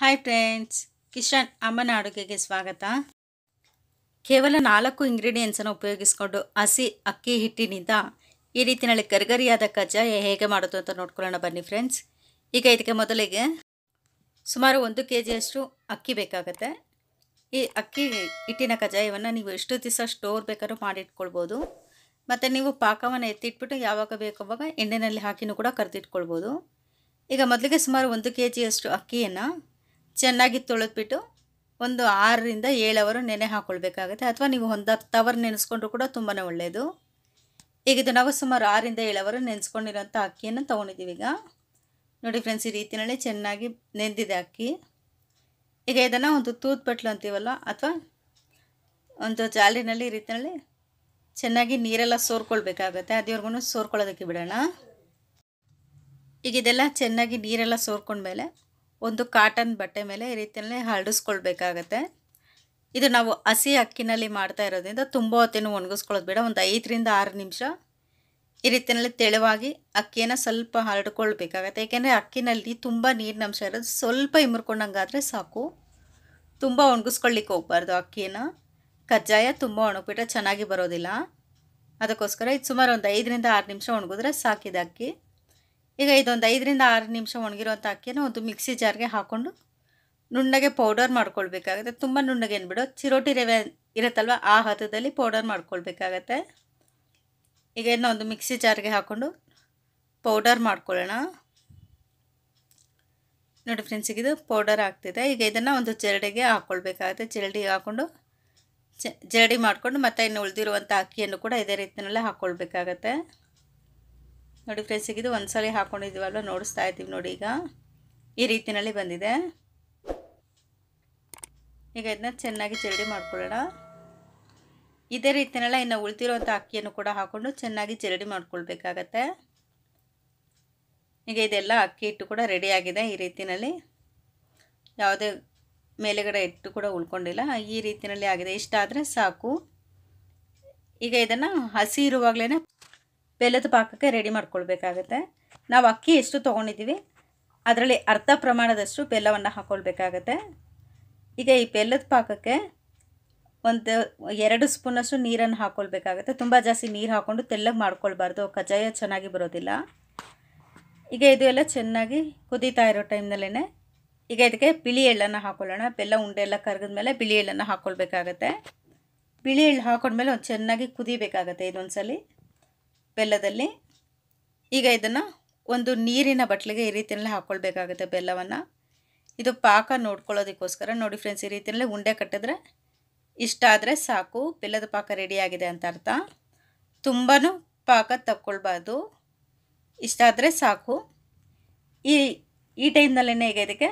hi friends Kishan ಅಮ್ಮನ ಅಡುಗೆಗೆ ಸ್ವಾಗತ ಕೇವಲ ನಾಲ್ಕು ಇಂಗ್ರೀಡಿಯೆಂಟ್ಸನ್ನು ಉಪಯೋಗಿಸ್ಕೊಂಡು ಹಸಿ ಅಕ್ಕಿ ಹಿಟ್ಟಿನಿಂದ ಈ ರೀತಿಯಲ್ಲಿ ಕರಿಗರಿಯಾದ ಕಜ್ಜಾಯ ಹೇಗೆ ಮಾಡೋದು ಅಂತ ನೋಡ್ಕೊಳ್ಳೋಣ ಬನ್ನಿ ಫ್ರೆಂಡ್ಸ್ ಈಗ ಇದಕ್ಕೆ ಮೊದಲಿಗೆ ಸುಮಾರು ಒಂದು ಕೆ ಜಿಯಷ್ಟು ಅಕ್ಕಿ ಬೇಕಾಗುತ್ತೆ ಈ ಅಕ್ಕಿ ಹಿಟ್ಟಿನ ಕಜ್ಜಾಯವನ್ನು ನೀವು ಎಷ್ಟು ದಿವಸ ಸ್ಟೋರ್ ಬೇಕಾದ್ರೂ ಮಾಡಿಟ್ಕೊಳ್ಬೋದು ಮತ್ತು ನೀವು ಪಾಕವನ್ನು ಎತ್ತಿಟ್ಬಿಟ್ಟು ಯಾವಾಗ ಬೇಕೋ ಅವಾಗ ಎಣ್ಣೆಯಲ್ಲಿ ಹಾಕಿನೂ ಕೂಡ ಕರೆದಿಟ್ಕೊಳ್ಬೋದು ಈಗ ಮೊದಲಿಗೆ ಸುಮಾರು ಒಂದು ಕೆ ಜಿಯಷ್ಟು ಅಕ್ಕಿಯನ್ನು ಚೆನ್ನಾಗಿ ತೊಳೆದ್ಬಿಟ್ಟು ಒಂದು ಆರರಿಂದ ಏಳವರು ನೆನೆ ಹಾಕ್ಕೊಳ್ಬೇಕಾಗುತ್ತೆ ಅಥವಾ ನೀವು ಒಂದು ತವರ್ ನೆನೆಸ್ಕೊಂಡ್ರು ಕೂಡ ತುಂಬಾ ಒಳ್ಳೆಯದು ಈಗ ಇದು ನಾವು ಸುಮಾರು ಆರಿಂದ ಏಳವರು ನೆನೆಸ್ಕೊಂಡಿರೋಂಥ ಅಕ್ಕಿಯನ್ನು ತೊಗೊಂಡಿದ್ದೀವಿ ಈಗ ನೋಡಿ ಫ್ರೆಂಡ್ಸ್ ಈ ರೀತಿಯಲ್ಲಿ ಚೆನ್ನಾಗಿ ನೆಂದಿದೆ ಅಕ್ಕಿ ಈಗ ಇದನ್ನು ಒಂದು ತೂತ್ ಬಟ್ಲು ಅಂತೀವಲ್ಲ ಅಥವಾ ಒಂದು ಜಾಲಿನಲ್ಲಿ ಈ ರೀತಿಯಲ್ಲಿ ಚೆನ್ನಾಗಿ ನೀರೆಲ್ಲ ಸೋರ್ಕೊಳ್ಬೇಕಾಗತ್ತೆ ಅದೇವರೆಗೂ ಸೋರ್ಕೊಳ್ಳೋದಕ್ಕೆ ಬಿಡೋಣ ಈಗ ಇದೆಲ್ಲ ಚೆನ್ನಾಗಿ ನೀರೆಲ್ಲ ಸೋರ್ಕೊಂಡ್ಮೇಲೆ ಒಂದು ಕಾಟನ್ ಬಟ್ಟೆ ಮೇಲೆ ಈ ರೀತಿಯಲ್ಲೇ ಹರಡಿಸ್ಕೊಳ್ಬೇಕಾಗತ್ತೆ ಇದು ನಾವು ಹಸಿ ಅಕ್ಕಿನಲ್ಲಿ ಮಾಡ್ತಾ ಇರೋದ್ರಿಂದ ತುಂಬ ಹೊತ್ತೇನು ಒಣಗಿಸ್ಕೊಳ್ಳೋದು ಬೇಡ ಒಂದು ಐದರಿಂದ ಆರು ನಿಮಿಷ ಈ ರೀತಿಯಲ್ಲಿ ತೆಳುವಾಗಿ ಅಕ್ಕಿಯನ್ನು ಸ್ವಲ್ಪ ಹರಡ್ಕೊಳ್ಬೇಕಾಗತ್ತೆ ಏಕೆಂದರೆ ಅಕ್ಕಿನಲ್ಲಿ ತುಂಬ ನೀರಿನ ಅಂಶ ಇರೋದು ಸ್ವಲ್ಪ ಇಮ್ರ್ಕೊಂಡಂಗಾದರೆ ಸಾಕು ತುಂಬ ಒಣಗಿಸ್ಕೊಳ್ಳಿಕ್ಕೆ ಹೋಗ್ಬಾರ್ದು ಅಕ್ಕಿಯನ್ನು ಕಜ್ಜಾಯ ತುಂಬ ಒಣಗಿಬಿಟ್ರೆ ಚೆನ್ನಾಗಿ ಬರೋದಿಲ್ಲ ಅದಕ್ಕೋಸ್ಕರ ಇದು ಸುಮಾರು ಒಂದು ಐದರಿಂದ ಆರು ನಿಮಿಷ ಒಣಗಿದ್ರೆ ಸಾಕಿದೆ ಅಕ್ಕಿ ಈಗ ಇದೊಂದು ಐದರಿಂದ ಆರು ನಿಮಿಷ ಒಣಗಿರೋಂಥ ಅಕ್ಕಿಯನ್ನು ಒಂದು ಮಿಕ್ಸಿ ಜಾರ್ಗೆ ಹಾಕ್ಕೊಂಡು ನುಣ್ಣಗೆ ಪೌಡರ್ ಮಾಡ್ಕೊಳ್ಬೇಕಾಗುತ್ತೆ ತುಂಬ ನುಣ್ಣಗೆ ಬಿಡು ಚಿರೋಟಿ ರವೆ ಇರುತ್ತಲ್ವ ಆ ಹತ್ತದಲ್ಲಿ ಪೌಡರ್ ಮಾಡ್ಕೊಳ್ಬೇಕಾಗತ್ತೆ ಈಗ ಇದನ್ನ ಒಂದು ಮಿಕ್ಸಿ ಜಾರ್ಗೆ ಹಾಕ್ಕೊಂಡು ಪೌಡರ್ ಮಾಡ್ಕೊಳ್ಳೋಣ ನೋಡಿ ಫ್ರೆಂಡ್ಸಿಗೆ ಇದು ಪೌಡರ್ ಆಗ್ತಿದೆ ಈಗ ಇದನ್ನು ಒಂದು ಜರಡಿಗೆ ಹಾಕ್ಕೊಳ್ಬೇಕಾಗುತ್ತೆ ಜರಡಿಗೆ ಹಾಕ್ಕೊಂಡು ಜರಡಿ ಮಾಡಿಕೊಂಡು ಮತ್ತೆ ಇನ್ನು ಉಳಿದಿರುವಂಥ ಅಕ್ಕಿಯನ್ನು ಕೂಡ ಇದೇ ರೀತಿಯಲ್ಲೇ ಹಾಕ್ಕೊಳ್ಬೇಕಾಗತ್ತೆ ನೋಡಿ ಫ್ರೆಂಡ್ಸ್ ಇದು ಒಂದು ಸಲ ಹಾಕ್ಕೊಂಡಿದ್ದೀವಲ್ವ ನೋಡಿಸ್ತಾ ಇದ್ದೀವಿ ನೋಡಿ ಈಗ ಈ ರೀತಿಯಲ್ಲಿ ಬಂದಿದೆ ಈಗ ಇದನ್ನ ಚೆನ್ನಾಗಿ ಚರಡಿ ಮಾಡ್ಕೊಳ್ಳೋಣ ಇದೇ ರೀತಿನೆಲ್ಲ ಇನ್ನು ಉಳ್ತಿರುವಂಥ ಅಕ್ಕಿಯನ್ನು ಕೂಡ ಹಾಕ್ಕೊಂಡು ಚೆನ್ನಾಗಿ ಚರಡಿ ಮಾಡ್ಕೊಳ್ಬೇಕಾಗತ್ತೆ ಈಗ ಇದೆಲ್ಲ ಅಕ್ಕಿ ಹಿಟ್ಟು ಕೂಡ ರೆಡಿಯಾಗಿದೆ ಈ ರೀತಿಯಲ್ಲಿ ಯಾವುದೇ ಮೇಲೆಗಡೆ ಇಟ್ಟು ಕೂಡ ಉಳ್ಕೊಂಡಿಲ್ಲ ಈ ರೀತಿಯಲ್ಲಿ ಆಗಿದೆ ಇಷ್ಟ ಆದರೆ ಸಾಕು ಈಗ ಇದನ್ನು ಹಸಿ ಇರುವಾಗಲೇ ಬೆಲ್ಲದ ಪಾಕಕ್ಕೆ ರೆಡಿ ಮಾಡ್ಕೊಳ್ಬೇಕಾಗತ್ತೆ ನಾವು ಅಕ್ಕಿ ಎಷ್ಟು ತೊಗೊಂಡಿದ್ದೀವಿ ಅದರಲ್ಲಿ ಅರ್ಧ ಪ್ರಮಾಣದಷ್ಟು ಬೆಲ್ಲವನ್ನು ಹಾಕ್ಕೊಳ್ಬೇಕಾಗತ್ತೆ ಈಗ ಈ ಬೆಲ್ಲದ ಪಾಕಕ್ಕೆ ಒಂದು ಎರಡು ಸ್ಪೂನಷ್ಟು ನೀರನ್ನು ಹಾಕ್ಕೊಳ್ಬೇಕಾಗತ್ತೆ ತುಂಬ ಜಾಸ್ತಿ ನೀರು ಹಾಕ್ಕೊಂಡು ತೆಳ್ಳಗೆ ಮಾಡ್ಕೊಳ್ಬಾರ್ದು ಕಜ್ಜಾಯ ಚೆನ್ನಾಗಿ ಬರೋದಿಲ್ಲ ಈಗ ಇದು ಎಲ್ಲ ಚೆನ್ನಾಗಿ ಕುದೀತಾ ಇರೋ ಟೈಮ್ನಲ್ಲೇ ಈಗ ಇದಕ್ಕೆ ಬಿಳಿ ಎಳ್ಳನ್ನು ಹಾಕ್ಕೊಳ್ಳೋಣ ಬೆಲ್ಲ ಉಂಡೆ ಎಲ್ಲ ಕರಗಿದ ಮೇಲೆ ಬಿಳಿ ಎಳ್ಳನ್ನು ಹಾಕ್ಕೊಳ್ಬೇಕಾಗತ್ತೆ ಬಿಳಿ ಎಳ್ಳು ಹಾಕೊಂಡ್ಮೇಲೆ ಒಂದು ಚೆನ್ನಾಗಿ ಕುದಿಬೇಕಾಗತ್ತೆ ಇದೊಂದು ಸಲ ಬೆಲ್ಲದಲ್ಲಿ ಈಗ ಇದನ್ನು ಒಂದು ನೀರಿನ ಬಟ್ಲಿಗೆ ಈ ರೀತಿಯಲ್ಲಿ ಹಾಕ್ಕೊಳ್ಬೇಕಾಗುತ್ತೆ ಬೆಲ್ಲವನ್ನು ಇದು ಪಾಕ ನೋಡ್ಕೊಳ್ಳೋದಕ್ಕೋಸ್ಕರ ನೋಡಿ ಫ್ರೆಂಡ್ಸ್ ಈ ರೀತಿಯಲ್ಲಿ ಉಂಡೆ ಕಟ್ಟಿದ್ರೆ ಇಷ್ಟ ಆದರೆ ಸಾಕು ಬೆಲ್ಲದ ಪಾಕ ರೆಡಿಯಾಗಿದೆ ಅಂತ ಅರ್ಥ ತುಂಬಾ ಪಾಕ ತಕ್ಕೊಳ್ಬಾರ್ದು ಇಷ್ಟ ಆದರೆ ಸಾಕು ಈ ಈ ಟೈಮ್ನಲ್ಲೇ ಈಗ ಇದಕ್ಕೆ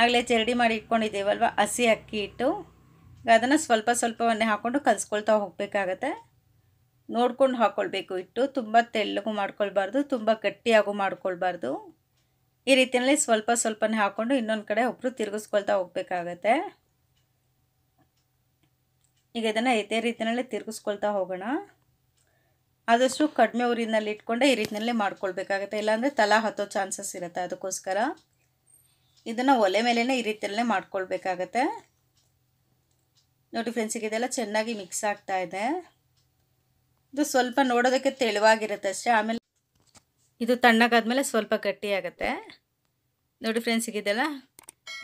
ಆಗಲೇ ಚರಡಿ ಮಾಡಿ ಇಟ್ಕೊಂಡಿದ್ದೀವಲ್ವ ಹಸಿ ಅಕ್ಕಿ ಹಿಟ್ಟು ಅದನ್ನು ಸ್ವಲ್ಪ ಸ್ವಲ್ಪವನ್ನೇ ಹಾಕ್ಕೊಂಡು ಕಲಿಸ್ಕೊಳ್ತಾ ಹೋಗಬೇಕಾಗತ್ತೆ ನೋಡ್ಕೊಂಡು ಹಾಕ್ಕೊಳ್ಬೇಕು ಇಟ್ಟು ತುಂಬ ತೆಳ್ಳಗೂ ಮಾಡ್ಕೊಳ್ಬಾರ್ದು ತುಂಬ ಗಟ್ಟಿಯಾಗೂ ಮಾಡ್ಕೊಳ್ಬಾರ್ದು ಈ ರೀತಿಯಲ್ಲಿ ಸ್ವಲ್ಪ ಸ್ವಲ್ಪನೇ ಹಾಕ್ಕೊಂಡು ಇನ್ನೊಂದು ಕಡೆ ಒಬ್ಬರು ತಿರುಗಿಸ್ಕೊಳ್ತಾ ಹೋಗ್ಬೇಕಾಗತ್ತೆ ಈಗ ಇದನ್ನು ಇದೇ ರೀತಿಯಲ್ಲಿ ತಿರುಗಿಸ್ಕೊಳ್ತಾ ಹೋಗೋಣ ಆದಷ್ಟು ಕಡಿಮೆ ಊರಿನಲ್ಲಿ ಇಟ್ಕೊಂಡೆ ಈ ರೀತಿಯಲ್ಲಿ ಮಾಡ್ಕೊಳ್ಬೇಕಾಗತ್ತೆ ಇಲ್ಲಾಂದರೆ ತಲಾ ಹತ್ತೋ ಚಾನ್ಸಸ್ ಇರುತ್ತೆ ಅದಕ್ಕೋಸ್ಕರ ಇದನ್ನು ಒಲೆ ಮೇಲೇ ಈ ರೀತಿಯಲ್ಲೇ ಮಾಡ್ಕೊಳ್ಬೇಕಾಗತ್ತೆ ನೋಡಿ ಫ್ರೆಂಡ್ಸಿಗೆ ಇದೆಲ್ಲ ಚೆನ್ನಾಗಿ ಮಿಕ್ಸ್ ಆಗ್ತಾ ಇದೆ ಇದು ಸ್ವಲ್ಪ ನೋಡೋದಕ್ಕೆ ತೆಳುವಾಗಿರುತ್ತೆ ಅಷ್ಟೇ ಆಮೇಲೆ ಇದು ತಣ್ಣಗಾದ್ಮೇಲೆ ಸ್ವಲ್ಪ ಗಟ್ಟಿಯಾಗುತ್ತೆ ನೋಡಿ ಫ್ರೆಂಡ್ಸ್ ಇದೆಲ್ಲ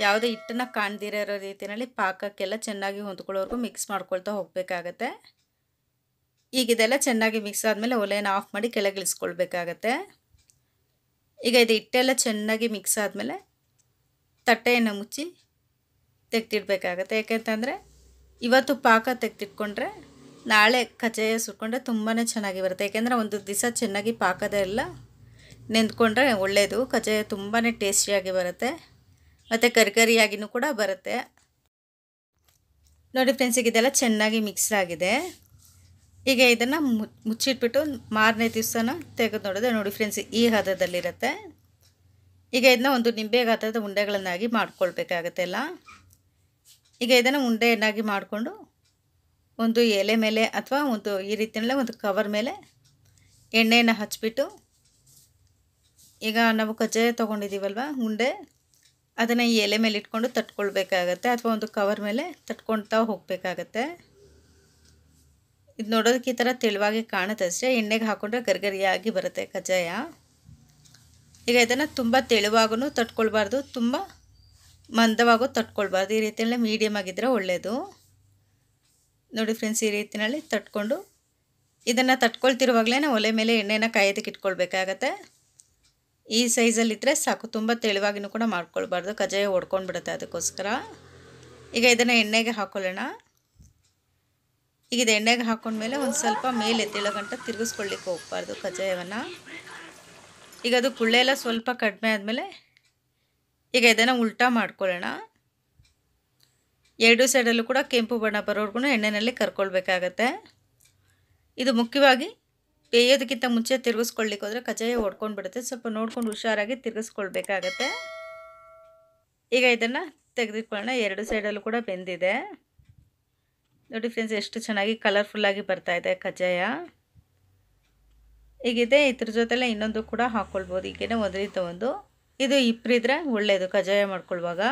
ಯಾವುದೇ ಹಿಟ್ಟನ್ನು ಕಾಣ್ದಿರೋ ರೀತಿಯಲ್ಲಿ ಪಾಕಕ್ಕೆಲ್ಲ ಚೆನ್ನಾಗಿ ಹೊಂದ್ಕೊಳ್ಳೋವರೆಗೂ ಮಿಕ್ಸ್ ಮಾಡ್ಕೊಳ್ತಾ ಹೋಗಬೇಕಾಗತ್ತೆ ಈಗ ಇದೆಲ್ಲ ಚೆನ್ನಾಗಿ ಮಿಕ್ಸ್ ಆದಮೇಲೆ ಒಲೆಯನ್ನು ಆಫ್ ಮಾಡಿ ಕೆಳಗೆ ಈಗ ಇದು ಹಿಟ್ಟೆಲ್ಲ ಚೆನ್ನಾಗಿ ಮಿಕ್ಸ್ ಆದಮೇಲೆ ತಟ್ಟೆಯನ್ನು ಮುಚ್ಚಿ ಯಾಕೆ ಯಾಕೆಂತಂದರೆ ಇವತ್ತು ಪಾಕ ತೆಗ್ದಿಟ್ಕೊಂಡ್ರೆ ನಾಳೆ ಕಜ್ಜಾಯ ಸುಟ್ಕೊಂಡ್ರೆ ತುಂಬಾ ಚೆನ್ನಾಗಿ ಬರುತ್ತೆ ಏಕೆಂದರೆ ಒಂದು ದಿವಸ ಚೆನ್ನಾಗಿ ಪಾಕದ ಎಲ್ಲ ನೆಂದ್ಕೊಂಡ್ರೆ ಒಳ್ಳೆಯದು ಕಜ್ಜಾಯ ತುಂಬಾ ಟೇಸ್ಟಿಯಾಗಿ ಬರುತ್ತೆ ಮತ್ತು ಕರಿಕರಿಯಾಗಿನೂ ಕೂಡ ಬರುತ್ತೆ ನೋಡಿ ಫ್ರೆಂಡ್ಸ್ ಇದೆಲ್ಲ ಚೆನ್ನಾಗಿ ಮಿಕ್ಸ್ ಆಗಿದೆ ಈಗ ಇದನ್ನು ಮುಚ್ಚಿಟ್ಬಿಟ್ಟು ಮಾರನೇ ದಿವಸನ ತೆಗೆದು ನೋಡಿದ್ರೆ ನೋಡಿ ಫ್ರೆಂಡ್ಸ್ ಈ ಹದದಲ್ಲಿರುತ್ತೆ ಈಗ ಇದನ್ನ ಒಂದು ನಿಂಬೆ ಗಾತ್ರದ ಉಂಡೆಗಳನ್ನಾಗಿ ಮಾಡ್ಕೊಳ್ಬೇಕಾಗತ್ತೆ ಎಲ್ಲ ಈಗ ಇದನ್ನು ಉಂಡೆಯನ್ನಾಗಿ ಮಾಡಿಕೊಂಡು ಒಂದು ಎಲೆ ಮೇಲೆ ಅಥವಾ ಒಂದು ಈ ರೀತಿಯಲ್ಲ ಒಂದು ಕವರ್ ಮೇಲೆ ಎಣ್ಣೆಯನ್ನು ಹಚ್ಚಿಬಿಟ್ಟು ಈಗ ನಾವು ಕಜ್ಜಾಯ ತೊಗೊಂಡಿದ್ದೀವಲ್ವ ಉಂಡೆ ಅದನ್ನು ಈ ಎಲೆ ಮೇಲೆ ಇಟ್ಕೊಂಡು ತಟ್ಕೊಳ್ಬೇಕಾಗತ್ತೆ ಅಥವಾ ಒಂದು ಕವರ್ ಮೇಲೆ ತಟ್ಕೊಳ್ತಾ ಹೋಗಬೇಕಾಗತ್ತೆ ಇದು ನೋಡೋದಕ್ಕೆ ಈ ಥರ ತೆಳುವಾಗಿ ಕಾಣುತ್ತೆ ಅಷ್ಟೇ ಎಣ್ಣೆಗೆ ಹಾಕೊಂಡ್ರೆ ಗರ್ಗರಿಯಾಗಿ ಬರುತ್ತೆ ಕಜ್ಜಾಯ ಈಗ ಇದನ್ನು ತುಂಬ ತೆಳುವಾಗೂ ತಟ್ಕೊಳ್ಬಾರ್ದು ತುಂಬ ಮಂದವಾಗೂ ತಟ್ಕೊಳ್ಬಾರ್ದು ಈ ರೀತಿಯಲ್ಲೇ ಮೀಡಿಯಮ್ ಆಗಿದ್ದರೆ ಒಳ್ಳೆಯದು ನೋಡಿ ಫ್ರೆಂಡ್ಸ್ ಈ ರೀತಿಯಲ್ಲಿ ತಟ್ಕೊಂಡು ಇದನ್ನು ತಟ್ಕೊಳ್ತಿರುವಾಗಲೇ ಒಲೆ ಮೇಲೆ ಎಣ್ಣೆನ ಕಾಯೋದಕ್ಕೆ ಇಟ್ಕೊಳ್ಬೇಕಾಗತ್ತೆ ಈ ಸೈಜಲ್ಲಿದ್ದರೆ ಸಾಕು ತುಂಬ ತೆಳುವಾಗಿನೂ ಕೂಡ ಮಾಡ್ಕೊಳ್ಬಾರ್ದು ಕಜ್ಜಾಯ ಬಿಡುತ್ತೆ ಅದಕ್ಕೋಸ್ಕರ ಈಗ ಇದನ್ನು ಎಣ್ಣೆಗೆ ಹಾಕೊಳ್ಳೋಣ ಈಗ ಇದು ಎಣ್ಣೆಗೆ ಹಾಕೊಂಡ್ಮೇಲೆ ಒಂದು ಸ್ವಲ್ಪ ಮೇಲೆ ಎದ್ದೇಳೋ ಗಂಟ ತಿರುಗಿಸ್ಕೊಳ್ಳಿಕ್ಕೆ ಹೋಗ್ಬಾರ್ದು ಕಜಾಯವನ್ನು ಈಗ ಅದು ಕುಳ್ಳೆಲ್ಲ ಸ್ವಲ್ಪ ಕಡಿಮೆ ಆದಮೇಲೆ ಈಗ ಇದನ್ನು ಉಲ್ಟಾ ಮಾಡ್ಕೊಳ್ಳೋಣ ಎರಡು ಸೈಡಲ್ಲೂ ಕೂಡ ಕೆಂಪು ಬಣ್ಣ ಬರೋವರೆಗೂ ಎಣ್ಣೆಯಲ್ಲಿ ಕರ್ಕೊಳ್ಬೇಕಾಗತ್ತೆ ಇದು ಮುಖ್ಯವಾಗಿ ಬೇಯೋದಕ್ಕಿಂತ ಮುಂಚೆ ತಿರುಗಿಸ್ಕೊಳ್ಳಿಕ್ಕೆ ಹೋದರೆ ಕಜಾಯ ಹೊಡ್ಕೊಂಡು ಬಿಡುತ್ತೆ ಸ್ವಲ್ಪ ನೋಡ್ಕೊಂಡು ಹುಷಾರಾಗಿ ತಿರುಗಿಸ್ಕೊಳ್ಬೇಕಾಗತ್ತೆ ಈಗ ಇದನ್ನು ತೆಗೆದುಕೊಳ್ಳೋಣ ಎರಡು ಸೈಡಲ್ಲೂ ಕೂಡ ಬೆಂದಿದೆ ನೋಡಿ ಫ್ರೆಂಡ್ಸ್ ಎಷ್ಟು ಚೆನ್ನಾಗಿ ಕಲರ್ಫುಲ್ಲಾಗಿ ಬರ್ತಾಯಿದೆ ಕಜ್ಜಾಯ ಈಗಿದೆ ಇದ್ರ ಜೊತೆಲೆ ಇನ್ನೊಂದು ಕೂಡ ಹಾಕ್ಕೊಳ್ಬೋದು ಈಗೇನೆ ಒಂದರಿಂದ ಒಂದು ಇದು ಇಬ್ಬರಿದ್ರೆ ಒಳ್ಳೆಯದು ಕಜ್ಜಾಯ ಮಾಡ್ಕೊಳ್ಳುವಾಗ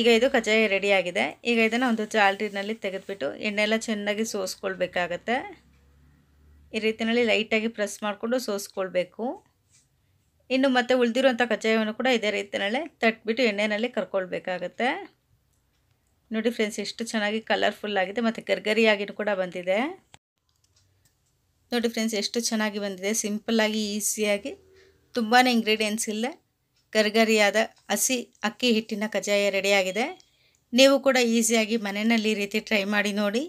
ಈಗ ಇದು ಕಜ್ಜಾಯ ರೆಡಿಯಾಗಿದೆ ಈಗ ಇದನ್ನು ಒಂದು ಜಾಲ್ರಿನಲ್ಲಿ ತೆಗೆದುಬಿಟ್ಟು ಎಣ್ಣೆ ಎಲ್ಲ ಚೆನ್ನಾಗಿ ಸೋಸ್ಕೊಳ್ಬೇಕಾಗತ್ತೆ ಈ ರೀತಿಯಲ್ಲಿ ಲೈಟಾಗಿ ಪ್ರೆಸ್ ಮಾಡಿಕೊಂಡು ಸೋಸ್ಕೊಳ್ಬೇಕು ಇನ್ನು ಮತ್ತೆ ಉಳಿದಿರುವಂಥ ಕಜ್ಜಾಯವನ್ನು ಕೂಡ ಇದೇ ರೀತಿಯಲ್ಲಿ ತಟ್ಬಿಟ್ಟು ಎಣ್ಣೆಯಲ್ಲಿ ಕರ್ಕೊಳ್ಬೇಕಾಗತ್ತೆ ನೋಡಿ ಫ್ರೆಂಡ್ಸ್ ಎಷ್ಟು ಚೆನ್ನಾಗಿ ಕಲರ್ಫುಲ್ ಆಗಿದೆ ಮತ್ತು ಗರ್ಗರಿಯಾಗಿನೂ ಕೂಡ ಬಂದಿದೆ ನೋಡಿ ಫ್ರೆಂಡ್ಸ್ ಎಷ್ಟು ಚೆನ್ನಾಗಿ ಬಂದಿದೆ ಸಿಂಪಲ್ಲಾಗಿ ಈಸಿಯಾಗಿ ತುಂಬಾ ಇಂಗ್ರೀಡಿಯೆಂಟ್ಸ್ ಇಲ್ಲ ಗರಿಗರಿಯಾದ ಹಸಿ ಅಕ್ಕಿ ಹಿಟ್ಟಿನ ಕಜ್ಜಾಯ ರೆಡಿಯಾಗಿದೆ ನೀವು ಕೂಡ ಈಸಿಯಾಗಿ ಮನೆಯಲ್ಲಿ ಈ ರೀತಿ ಟ್ರೈ ಮಾಡಿ ನೋಡಿ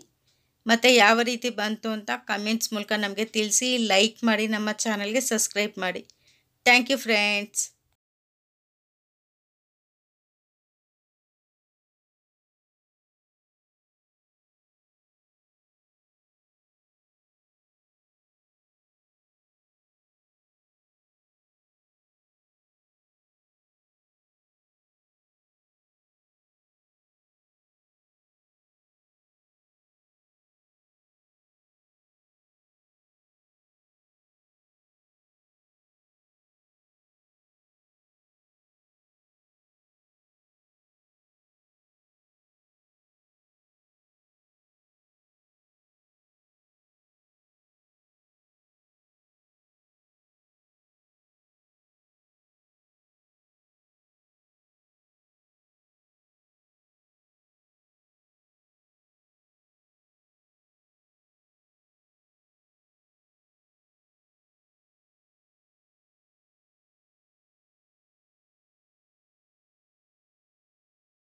ಮತ್ತು ಯಾವ ರೀತಿ ಬಂತು ಅಂತ ಕಮೆಂಟ್ಸ್ ಮೂಲಕ ನಮಗೆ ತಿಳಿಸಿ ಲೈಕ್ ಮಾಡಿ ನಮ್ಮ ಚಾನಲ್ಗೆ ಸಬ್ಸ್ಕ್ರೈಬ್ ಮಾಡಿ ಥ್ಯಾಂಕ್ ಯು ಫ್ರೆಂಡ್ಸ್